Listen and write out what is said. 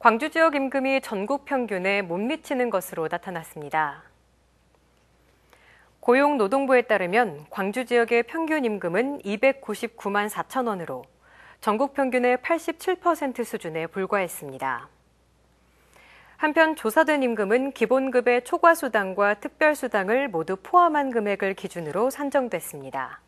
광주 지역 임금이 전국 평균에 못 미치는 것으로 나타났습니다. 고용노동부에 따르면 광주 지역의 평균 임금은 299만 4천 원으로 전국 평균의 87% 수준에 불과했습니다. 한편 조사된 임금은 기본급의 초과수당과 특별수당을 모두 포함한 금액을 기준으로 산정됐습니다.